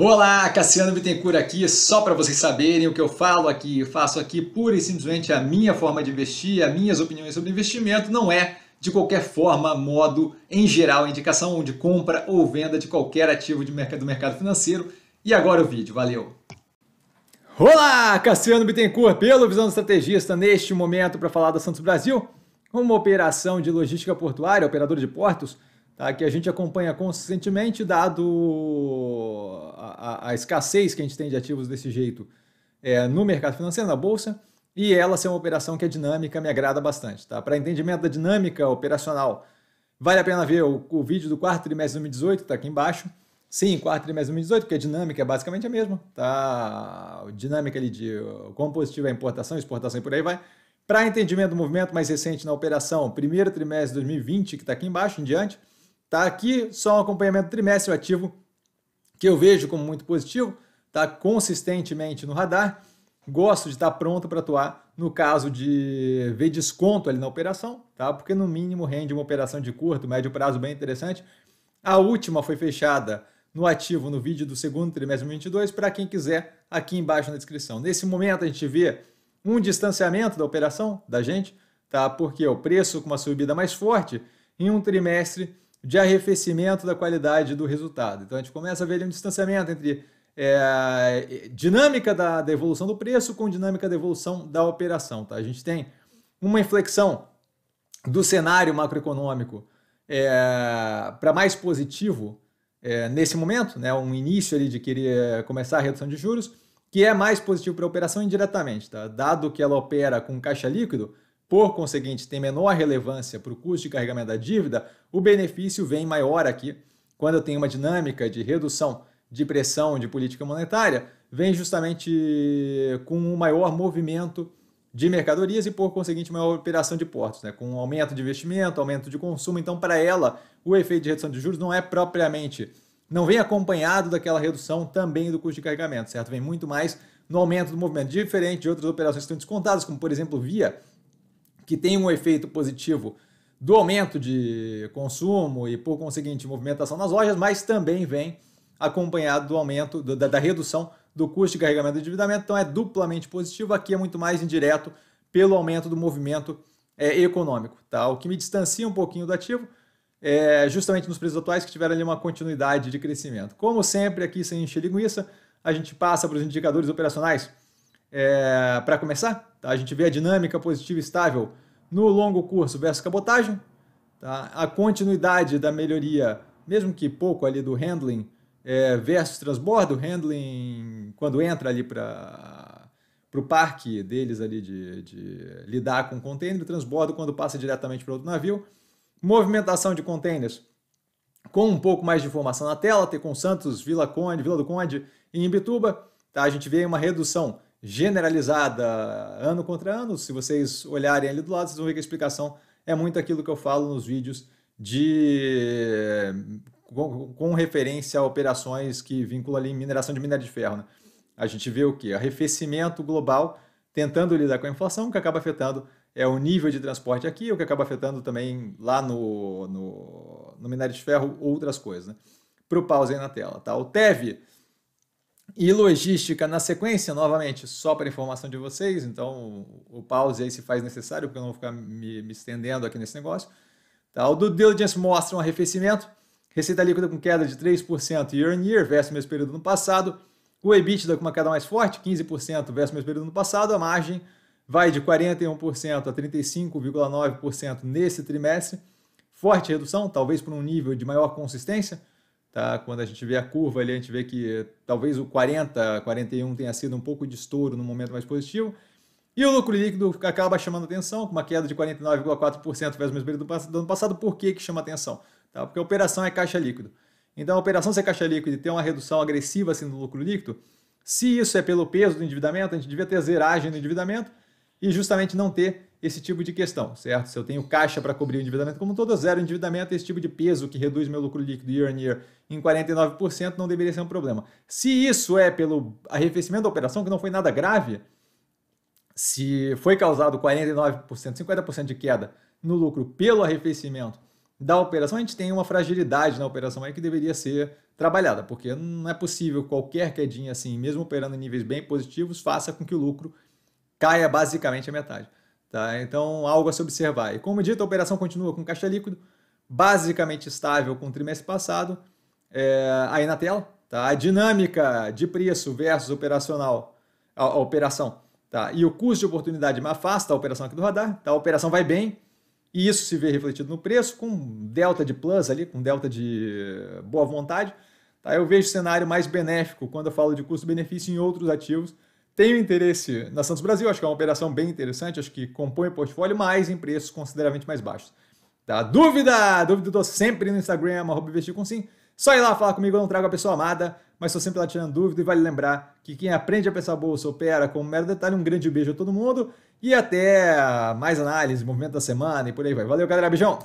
Olá, Cassiano Bittencourt aqui, só para vocês saberem o que eu falo aqui, eu faço aqui pura e simplesmente a minha forma de investir, as minhas opiniões sobre investimento, não é de qualquer forma, modo, em geral, indicação de compra ou venda de qualquer ativo de mercado, do mercado financeiro. E agora o vídeo, valeu! Olá, Cassiano Bittencourt, pelo Visão do Estrategista, neste momento para falar da Santos Brasil, uma operação de logística portuária, operadora de portos, tá? que a gente acompanha consistentemente, dado a, a, a, escassez que a gente tem de ativos desse jeito é, no mercado financeiro, na bolsa, e ela ser uma operação que é dinâmica, me agrada bastante. Tá? Para entendimento da dinâmica operacional, vale a pena ver o, o vídeo do quarto trimestre de 2018, que está aqui embaixo. Sim, quarto trimestre de 2018, porque a dinâmica é basicamente a mesma, tá? A dinâmica ali de quão positivo é a importação, exportação e por aí vai. Para entendimento do movimento mais recente na operação, primeiro trimestre de 2020, que está aqui embaixo em diante, Tá? Aqui só um acompanhamento trimestre ativo que eu vejo como muito positivo, tá consistentemente no radar. Gosto de estar tá pronto para atuar no caso de ver desconto ali na operação, tá? Porque no mínimo rende uma operação de curto, médio prazo bem interessante. A última foi fechada no ativo no vídeo do segundo trimestre de 2022, para quem quiser, aqui embaixo na descrição. Nesse momento a gente vê um distanciamento da operação da gente, tá? Porque o preço com uma subida mais forte em um trimestre de arrefecimento da qualidade do resultado. Então a gente começa a ver ali um distanciamento entre é, dinâmica da, da, evolução do preço com dinâmica da evolução da operação. Tá? A gente tem uma inflexão do cenário macroeconômico é, para mais positivo é, nesse momento, né, um início ali de querer começar a redução de juros, que é mais positivo para a operação indiretamente. Tá? Dado que ela opera com caixa líquido, por conseguinte, tem menor relevância para o custo de carregamento da dívida, o benefício vem maior aqui. Quando eu tenho uma dinâmica de redução de pressão de política monetária, vem justamente com um maior movimento de mercadorias e, por conseguinte, maior operação de portos, né? com aumento de investimento, aumento de consumo. Então, para ela, o efeito de redução de juros não é propriamente, não vem acompanhado daquela redução também do custo de carregamento, certo? Vem muito mais no aumento do movimento, diferente de outras operações que estão descontadas, como, por exemplo, via que tem um efeito positivo do aumento de consumo e, por conseguinte, movimentação nas lojas, mas também vem acompanhado do aumento, do, da, da, redução do custo de carregamento do endividamento. Então é duplamente positivo. Aqui é muito mais indireto pelo aumento do movimento é, econômico. Tá? O que me distancia um pouquinho do ativo é justamente nos preços atuais que tiveram ali uma continuidade de crescimento. Como sempre, aqui sem encher linguiça, a gente passa para os indicadores operacionais é, para começar. Tá? A gente vê a dinâmica positiva e estável no longo curso versus cabotagem, tá? a continuidade da melhoria, mesmo que pouco ali do handling é, versus transbordo, handling quando entra ali para o parque deles ali de, de lidar com o container, transbordo quando passa diretamente para outro navio, movimentação de containers com um pouco mais de informação na tela, ter com Santos, Vila Conde, Vila do Conde e Imbituba, tá? a gente vê uma redução generalizada ano contra ano. Se vocês olharem ali do lado, vocês vão ver que a explicação é muito aquilo que eu falo nos vídeos de com, com referência a operações que vinculam ali mineração de minério de ferro. Né? A gente vê o que? Arrefecimento global tentando lidar com a inflação, que acaba afetando é o nível de transporte aqui, o que acaba afetando também lá no, no, no minério de ferro outras coisas. Né? Para o pause aí na tela. Tá? O TEV e logística na sequência, novamente, só para informação de vocês, então o pause aí se faz necessário, porque eu não vou ficar me, me estendendo aqui nesse negócio. Tá? O do diligence mostra um arrefecimento, receita líquida com queda de 3% year on year versus o mesmo período no passado, o EBITDA com uma queda mais forte, 15% versus o mesmo período no passado, a margem vai de 41% a 35,9% nesse trimestre, forte redução, talvez por um nível de maior consistência, Tá? Quando a gente vê a curva ali, a gente vê que talvez o 40, 41 tenha sido um pouco de estouro no momento mais positivo. E o lucro líquido acaba chamando atenção, com uma queda de 49,4% versus o mesmo período do ano passado. Por que, que chama atenção? Tá? Porque a operação é caixa líquido. Então, a operação ser caixa líquido e ter uma redução agressiva assim, no lucro líquido, se isso é pelo peso do endividamento, a gente devia ter zeragem no endividamento e justamente não ter esse tipo de questão, certo? Se eu tenho caixa para cobrir o endividamento como um todo, zero endividamento, é esse tipo de peso que reduz meu lucro líquido year on year em 49% não deveria ser um problema. Se isso é pelo arrefecimento da operação, que não foi nada grave, se foi causado 49%, 50% de queda no lucro pelo arrefecimento da operação, a gente tem uma fragilidade na operação aí que deveria ser trabalhada, porque não é possível qualquer quedinha assim, mesmo operando em níveis bem positivos, faça com que o lucro caia basicamente a metade. Tá? Então, algo a se observar. E como dito, a operação continua com caixa líquido, basicamente estável com o trimestre passado, é, aí na tela. Tá? A dinâmica de preço versus operacional, a, a operação. Tá? E o custo de oportunidade me afasta a operação aqui do radar. Tá? A operação vai bem, e isso se vê refletido no preço, com delta de plus ali, com delta de boa vontade. Tá? Eu vejo cenário mais benéfico quando eu falo de custo-benefício em outros ativos, tenho interesse na Santos Brasil, acho que é uma operação bem interessante, acho que compõe o portfólio, mas em preços consideravelmente mais baixos. Tá? Dúvida? Dúvida eu tô sempre no Instagram, arroba investir com sim. Só ir lá falar comigo, eu não trago a pessoa amada, mas estou sempre lá tirando dúvida e vale lembrar que quem aprende a pensar bolsa opera com um mero detalhe. Um grande beijo a todo mundo e até mais análise, movimento da semana e por aí vai. Valeu, galera. Beijão!